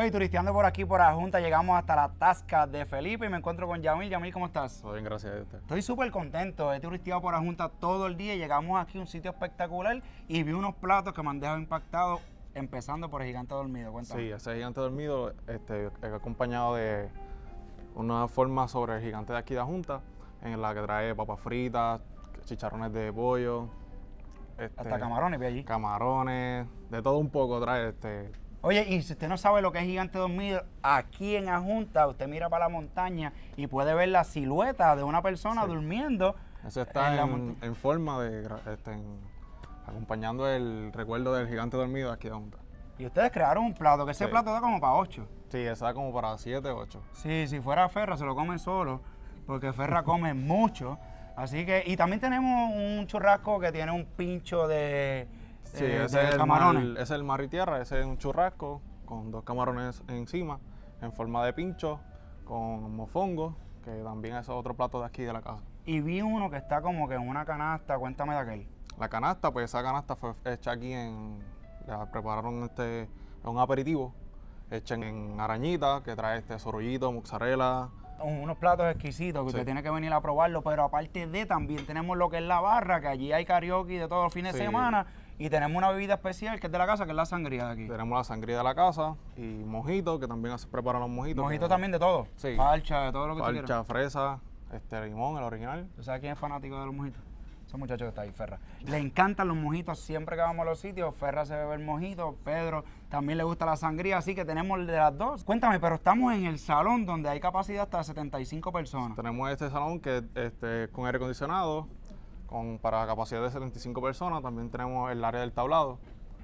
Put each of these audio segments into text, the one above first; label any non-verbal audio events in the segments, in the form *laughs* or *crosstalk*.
Oye, turisteando por aquí, por la Junta, llegamos hasta la Tasca de Felipe y me encuentro con Yamil. Yamil, ¿cómo estás? Muy bien, gracias a Estoy súper contento. He turisteado por la Junta todo el día. Llegamos aquí a un sitio espectacular y vi unos platos que me han dejado impactado, empezando por el gigante dormido. Cuéntame. Sí, ese gigante dormido este, es acompañado de una forma sobre el gigante de aquí de la Junta, en la que trae papas fritas, chicharrones de pollo. Este, hasta camarones, vi allí. Camarones, de todo un poco trae este Oye, y si usted no sabe lo que es Gigante Dormido, aquí en Ajunta usted mira para la montaña y puede ver la silueta de una persona durmiendo. Eso está en, forma de... Este, acompañando el recuerdo del gigante dormido aquí en Ajunta. Y ustedes crearon un plato, que ese plato da como para ocho. Sí, ese como para 7, 8. Sí, si fuera Ferra se lo come solo, porque Ferra *laughs* come mucho. Así que, y también tenemos un churrasco que tiene un pincho de Sí, eh, ese es El mar, es el y tierra, ese es un churrasco con dos camarones encima, en forma de pincho, con mofongo, que también es otro plato de aquí de la casa. Y vi uno que está como que en una canasta, cuéntame de aquel. La canasta, pues esa canasta fue hecha aquí en. La prepararon este, un aperitivo, hecha en arañita, que trae este sorollito, mozzarella, unos platos exquisitos que usted tiene que venir a probarlo, pero aparte de también tenemos lo que es la barra, que allí hay karaoke de todos los fines de semana y tenemos una bebida especial que es de la casa, que es la sangría de aquí. Tenemos la sangría de la casa y mojito, que también se preparan los mojitos. Mojito también de todo. Sí. Parcha, de todo lo que Parcha, tú fresa, este limón, el original. ¿Tú sabes quién es fanático de los mojitos? Ese muchacho que está ahí, Ferra. Le encantan los mojitos siempre que vamos a los sitios. Ferra se bebe el mojito, Pedro también le gusta la sangría, así que tenemos el de las dos. Cuéntame, pero estamos en el salón donde hay capacidad hasta 75 personas. Tenemos este salón que este, con aire acondicionado, con, para capacidad de 75 personas. También tenemos el área del tablado.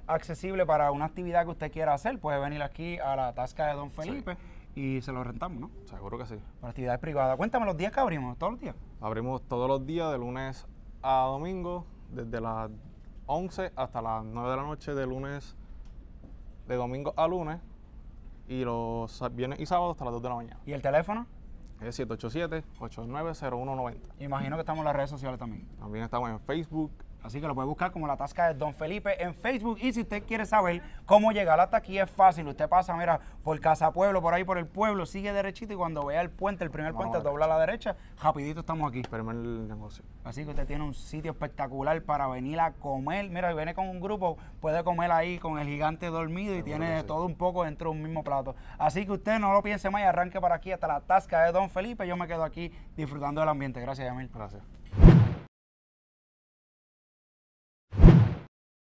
Accesible para una actividad que usted quiera hacer, puede venir aquí a la tasca de Don Felipe. y se lo rentamos, ¿no? Seguro que sí. Para actividades privadas. Cuéntame los días que abrimos, todos los días. Abrimos todos los días, de lunes a domingo, desde las 11 hasta las 9 de la noche, de lunes, de domingo a lunes, y los viernes y sábados hasta las 2 de la mañana. ¿Y el teléfono? Es 787-890190. Imagino que estamos en las redes sociales también. También estamos en Facebook, Así que lo puede buscar como la tasca de Don Felipe en Facebook. Y si usted quiere saber cómo llegar hasta aquí, es fácil. Usted pasa, mira, por Casa Pueblo, por ahí por el pueblo, sigue derechito y cuando vea el puente, el primer puente, dobla a la derecha, rapidito estamos aquí. Pero el negocio. Así que usted tiene un sitio espectacular para venir a comer. Mira, viene con un grupo, puede comer ahí con el gigante dormido y tiene todo un poco dentro de un mismo plato. Así que usted no lo piense más y arranque para aquí hasta la tasca de Don Felipe. Yo me quedo aquí disfrutando del ambiente. Gracias, Yamil. Gracias.